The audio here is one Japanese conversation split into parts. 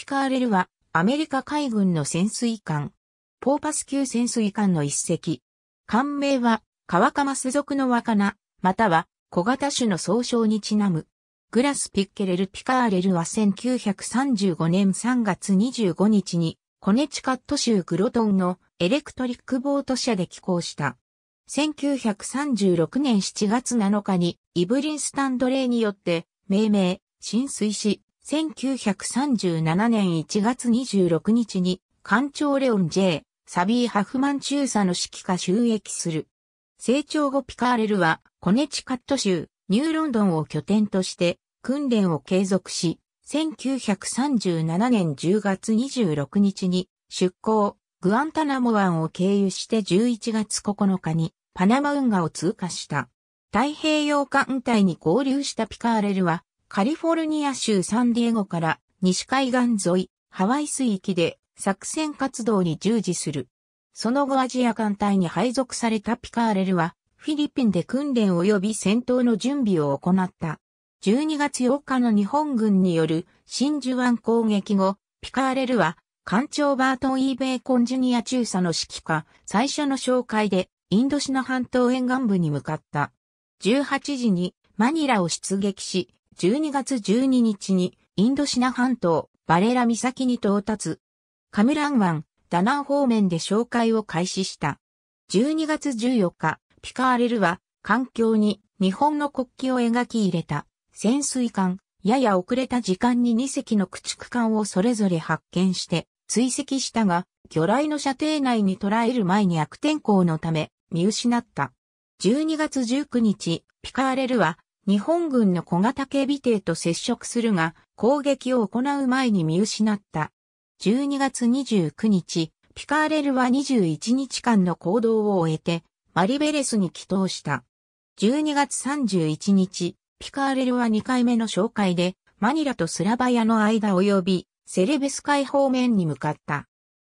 ピカーレルは、アメリカ海軍の潜水艦、ポーパス級潜水艦の一隻。艦名は、川カマス族の若菜、または小型種の総称にちなむ。グラス・ピッケレル・ピカーレルは1935年3月25日に、コネチカット州グロトンのエレクトリックボート社で寄港した。1936年7月7日にイブリンスタンドレーによって命名、浸水し、1937年1月26日に、艦長レオン J、サビー・ハフマン中佐の指揮下収益する。成長後ピカーレルは、コネチカット州、ニューロンドンを拠点として、訓練を継続し、1937年10月26日に、出港、グアンタナモ湾を経由して11月9日に、パナマ運河を通過した。太平洋艦隊に合流したピカーレルは、カリフォルニア州サンディエゴから西海岸沿い、ハワイ水域で作戦活動に従事する。その後アジア艦隊に配属されたピカーレルは、フィリピンで訓練及び戦闘の準備を行った。12月8日の日本軍による真珠湾攻撃後、ピカーレルは、艦長バートン・イーベーコン・ジュニア中佐の指揮下、最初の紹介で、インドシナ半島沿岸部に向かった。18時にマニラを出撃し、12月12日にインドシナ半島バレラ岬に到達。カムラン湾、ダナン方面で紹介を開始した。12月14日、ピカーレルは環境に日本の国旗を描き入れた潜水艦、やや遅れた時間に2隻の駆逐艦をそれぞれ発見して追跡したが、魚雷の射程内に捉える前に悪天候のため見失った。12月19日、ピカーレルは日本軍の小型警備艇と接触するが、攻撃を行う前に見失った。12月29日、ピカーレルは21日間の行動を終えて、マリベレスに帰投した。12月31日、ピカーレルは2回目の紹介で、マニラとスラバヤの間及び、セレベス海方面に向かった。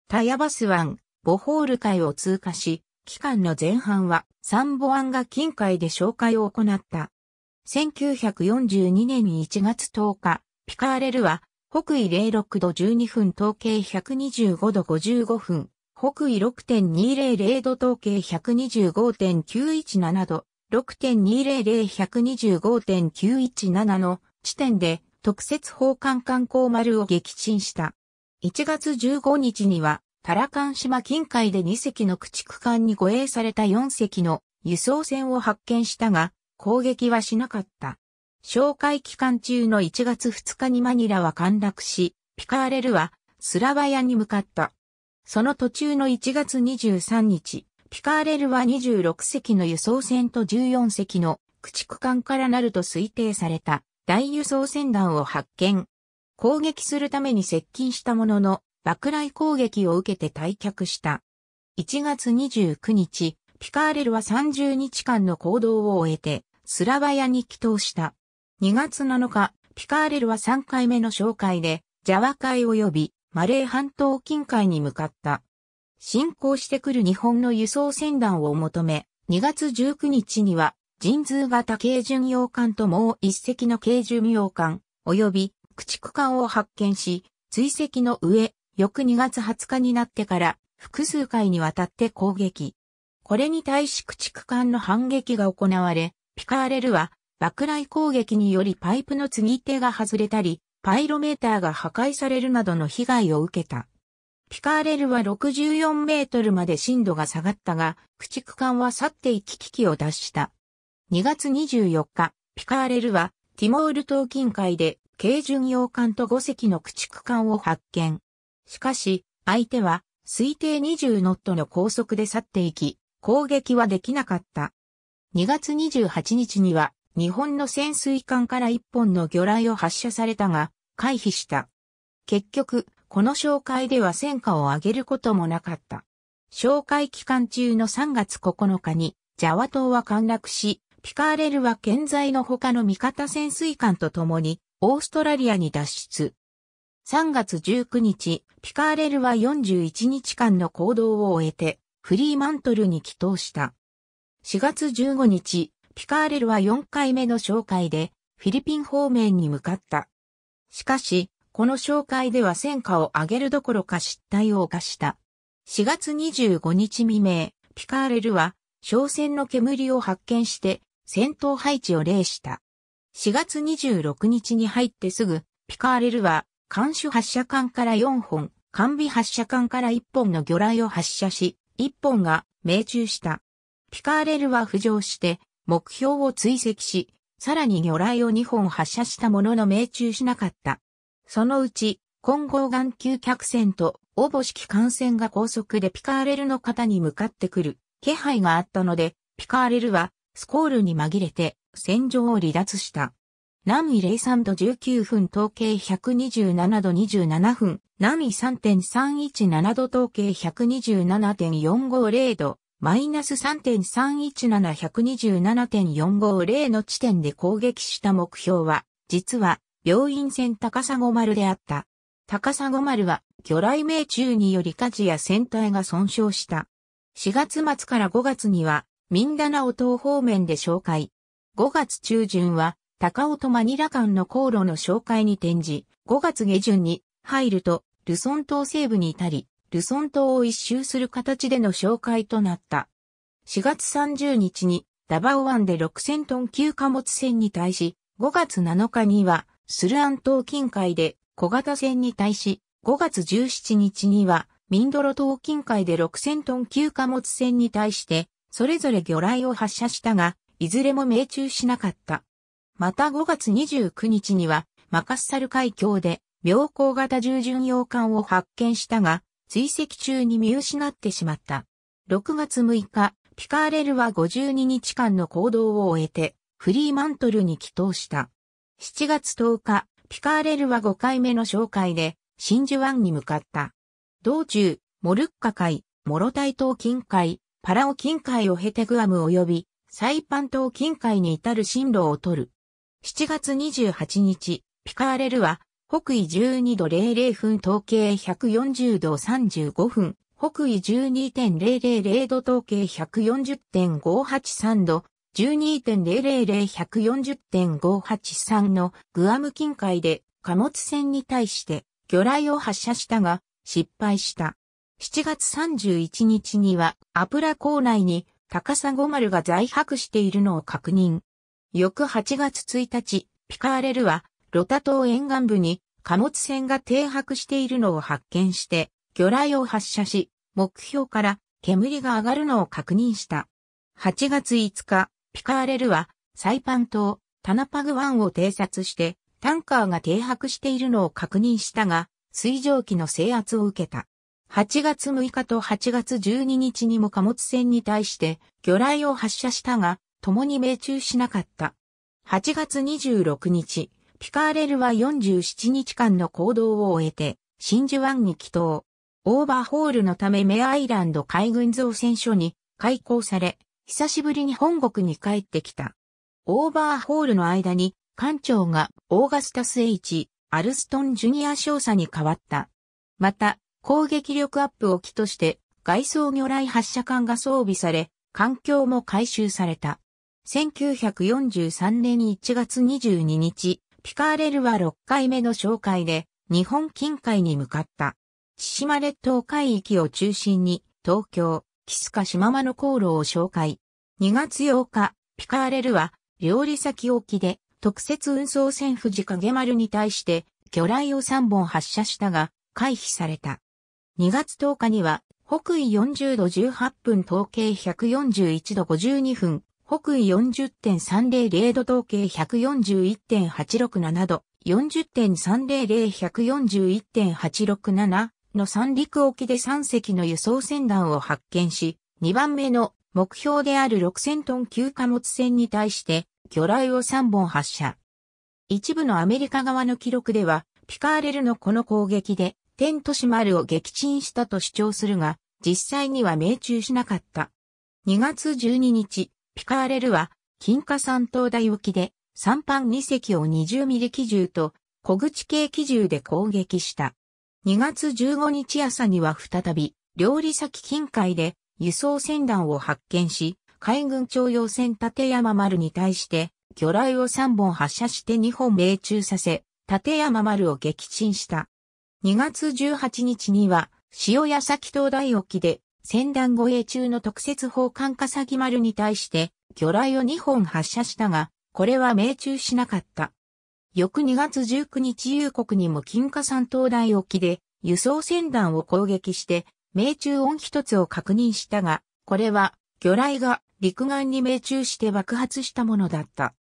タヤバス湾、ボホール海を通過し、期間の前半はサンボ湾が近海で紹介を行った。1942年1月10日、ピカーレルは、北緯06度12分統計125度55分、北緯6.200度統計125.917度、6.200125.917の地点で特設砲艦艦港丸を撃沈した。1月15日には、タラカン島近海で2隻の駆逐艦に護衛された4隻の輸送船を発見したが、攻撃はしなかった。紹介期間中の1月2日にマニラは陥落し、ピカーレルはスラバヤに向かった。その途中の1月23日、ピカーレルは26隻の輸送船と14隻の駆逐艦からなると推定された大輸送船団を発見。攻撃するために接近したものの、爆雷攻撃を受けて退却した。1月29日、ピカーレルは30日間の行動を終えて、スラバヤに帰投した。2月7日、ピカーレルは3回目の紹介で、ジャワ海及びマレー半島近海に向かった。進行してくる日本の輸送船団を求め、2月19日には、人通型軽巡洋艦ともう一隻の軽巡洋艦、及び駆逐艦を発見し、追跡の上、翌2月20日になってから、複数回にわたって攻撃。これに対し駆逐艦の反撃が行われ、ピカーレルは爆雷攻撃によりパイプの継ぎ手が外れたり、パイロメーターが破壊されるなどの被害を受けた。ピカーレルは64メートルまで深度が下がったが、駆逐艦は去って行き危機を脱した。2月24日、ピカーレルはティモール島近海で軽巡洋艦と5隻の駆逐艦を発見。しかし、相手は推定20ノットの高速で去っていき、攻撃はできなかった。2月28日には日本の潜水艦から1本の魚雷を発射されたが回避した。結局、この紹介では戦果を上げることもなかった。紹介期間中の3月9日にジャワ島は陥落し、ピカーレルは現在の他の味方潜水艦と共にオーストラリアに脱出。3月19日、ピカーレルは41日間の行動を終えて、フリーマントルに帰投した。4月15日、ピカーレルは4回目の紹介で、フィリピン方面に向かった。しかし、この紹介では戦果を上げるどころか失態を犯した。4月25日未明、ピカーレルは、商船の煙を発見して、戦闘配置を例した。4月26日に入ってすぐ、ピカーレルは、艦首発射艦から4本、艦尾発射艦から1本の魚雷を発射し、一本が命中した。ピカーレルは浮上して目標を追跡し、さらに魚雷を二本発射したものの命中しなかった。そのうち、混合眼球客船と応募式艦船が高速でピカーレルの方に向かってくる気配があったので、ピカーレルはスコールに紛れて戦場を離脱した。南ミ03度19分統計127度27分、南緯3.317度統計127.450度、マイナス3.317127.450の地点で攻撃した目標は、実は、病院船高砂丸であった。高砂丸は、魚雷命中により火事や船体が損傷した。4月末から5月には、ミンダナオ島方面で紹介。5月中旬は、高尾とマニラ間の航路の紹介に転じ、5月下旬に入ると、ルソン島西部に至り、ルソン島を一周する形での紹介となった。4月30日にダバオ湾で6000トン級貨物船に対し、5月7日にはスルアン島近海で小型船に対し、5月17日にはミンドロ島近海で6000トン級貨物船に対して、それぞれ魚雷を発射したが、いずれも命中しなかった。また5月29日には、マカッサル海峡で、病行型従巡洋艦を発見したが、追跡中に見失ってしまった。6月6日、ピカーレルは52日間の行動を終えて、フリーマントルに帰投した。7月10日、ピカーレルは5回目の紹介で、真珠湾に向かった。道中、モルッカ海、モロタイ島近海、パラオ近海を経てグアム及び、サイパン島近海に至る進路を取る。7月28日、ピカーレルは、北緯12度00分統計140度35分、北緯12.000度統計140.583度、12.000140.583のグアム近海で貨物船に対して魚雷を発射したが失敗した。7月31日にはアプラ港内に高砂丸が在泊しているのを確認。翌8月1日、ピカーレルは、ロタ島沿岸部に貨物船が停泊しているのを発見して、魚雷を発射し、目標から煙が上がるのを確認した。8月5日、ピカーレルは、サイパン島、タナパグ湾を偵察して、タンカーが停泊しているのを確認したが、水蒸気の制圧を受けた。8月6日と8月12日にも貨物船に対して魚雷を発射したが、共に命中しなかった。8月26日、ピカーレルは47日間の行動を終えて、真珠湾に帰島。オーバーホールのためメアイランド海軍造船所に開港され、久しぶりに本国に帰ってきた。オーバーホールの間に、艦長がオーガスタス H、アルストン・ジュニア少佐に変わった。また、攻撃力アップを機として、外装魚雷発射艦が装備され、環境も改修された。1943年1月22日、ピカーレルは6回目の紹介で日本近海に向かった。千島列島海域を中心に東京、キスカ島間の航路を紹介。2月8日、ピカーレルは料理先沖で特設運送船富士影丸に対して魚雷を3本発射したが回避された。2月10日には北緯40度18分統計141度52分北緯40.300度統計141.867度、40.300141.867の三陸沖で3隻の輸送船団を発見し、2番目の目標である6000トン級貨物船に対して魚雷を3本発射。一部のアメリカ側の記録では、ピカーレルのこの攻撃で、天都市丸を撃沈したと主張するが、実際には命中しなかった。2月12日、ピカーレルは、金華山灯台沖で、三班二隻を20ミリ機銃と、小口径機銃で攻撃した。2月15日朝には再び、料理先近海で、輸送船団を発見し、海軍徴用船立山丸に対して、魚雷を3本発射して2本命中させ、立山丸を撃沈した。2月18日には、塩屋崎灯台沖で戦団護衛中の特設砲艦笠木丸に対して、魚雷を2本発射したが、これは命中しなかった。翌2月19日夕国にも金華山灯台沖で、輸送船団を攻撃して、命中音一つを確認したが、これは、魚雷が陸岸に命中して爆発したものだった。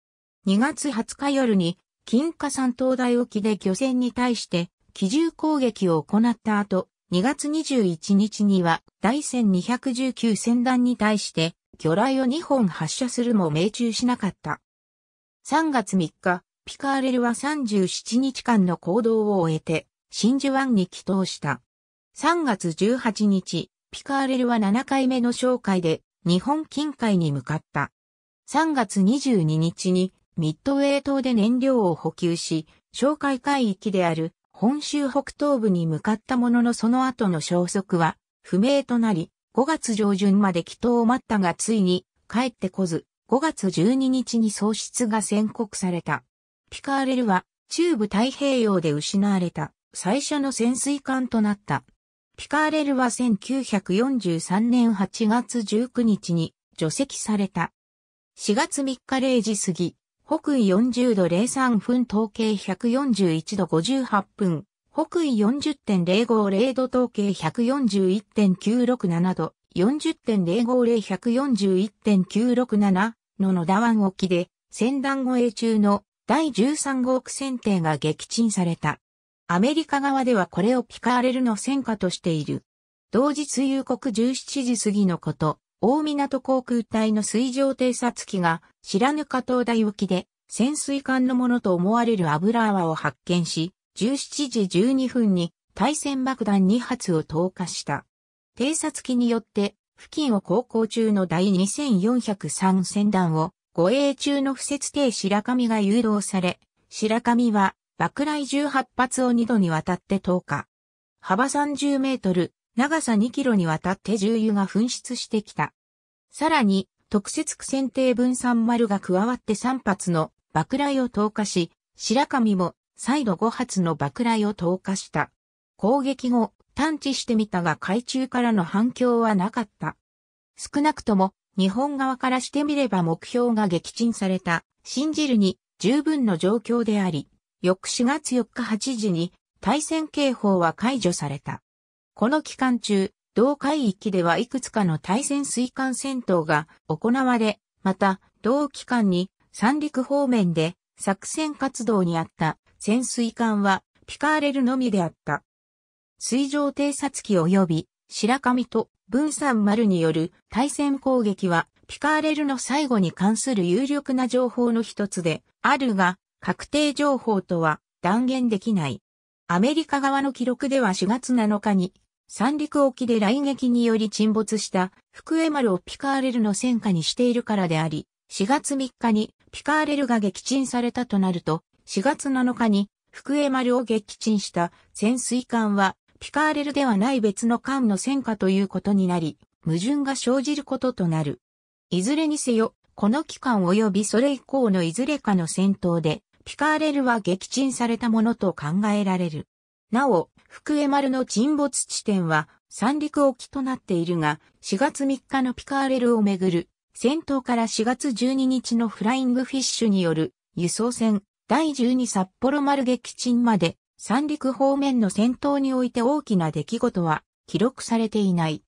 2月20日夜に、金華山灯台沖で漁船に対して、機銃攻撃を行った後、2月21日には、第1219戦弾に対して、魚雷を2本発射するも命中しなかった。3月3日、ピカーレルは37日間の行動を終えて、真珠湾に帰投した。3月18日、ピカーレルは7回目の紹介で、日本近海に向かった。3月22日に、ミッドウェー島で燃料を補給し、紹介海域である本州北東部に向かったもののその後の消息は不明となり、5月上旬まで祈祷を待ったがついに帰ってこず、5月12日に喪失が宣告された。ピカーレルは中部太平洋で失われた最初の潜水艦となった。ピカーレルは1943年8月19日に除籍された。4月3日0時過ぎ、北緯40度03分統計141度58分、北緯40.050度統計141.967度、40.050141.967の野田湾沖で、戦団護衛中の第13号区船艇が撃沈された。アメリカ側ではこれをピカーレルの戦果としている。同日夕刻17時過ぎのこと、大港航空隊の水上偵察機が白糠灯台沖で潜水艦のものと思われる油泡を発見し、17時12分に対戦爆弾2発を投下した。偵察機によって付近を航行中の第2403船団を護衛中の不設艇白神が誘導され、白神は爆雷18発を2度にわたって投下。幅30メートル、長さ2キロにわたって重油が噴出してきた。さらに、特設苦戦艇分散丸が加わって3発の爆雷を投下し、白神も再度5発の爆雷を投下した。攻撃後、探知してみたが海中からの反響はなかった。少なくとも、日本側からしてみれば目標が撃沈された、信じるに十分の状況であり、翌4月4日8時に対戦警報は解除された。この期間中、同海域ではいくつかの対戦水艦戦闘が行われ、また、同期間に三陸方面で作戦活動にあった潜水艦はピカーレルのみであった。水上偵察機及び白神と分散丸による対戦攻撃はピカーレルの最後に関する有力な情報の一つであるが、確定情報とは断言できない。アメリカ側の記録では4月7日に三陸沖で雷撃により沈没した福江丸をピカーレルの戦火にしているからであり、4月3日にピカーレルが撃沈されたとなると、4月7日に福江丸を撃沈した潜水艦はピカーレルではない別の艦の戦火ということになり、矛盾が生じることとなる。いずれにせよ、この期間及びそれ以降のいずれかの戦闘で、ピカーレルは撃沈されたものと考えられる。なお、福江丸の沈没地点は三陸沖となっているが、4月3日のピカーレルをめぐる、戦闘から4月12日のフライングフィッシュによる輸送船第12札幌丸撃沈まで三陸方面の戦闘において大きな出来事は記録されていない。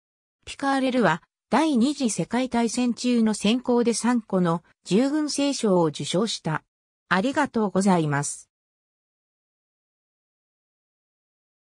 ピカーレルは第二次世界大戦中の戦功で3個の従軍聖賞を受賞した。ありがとうございます。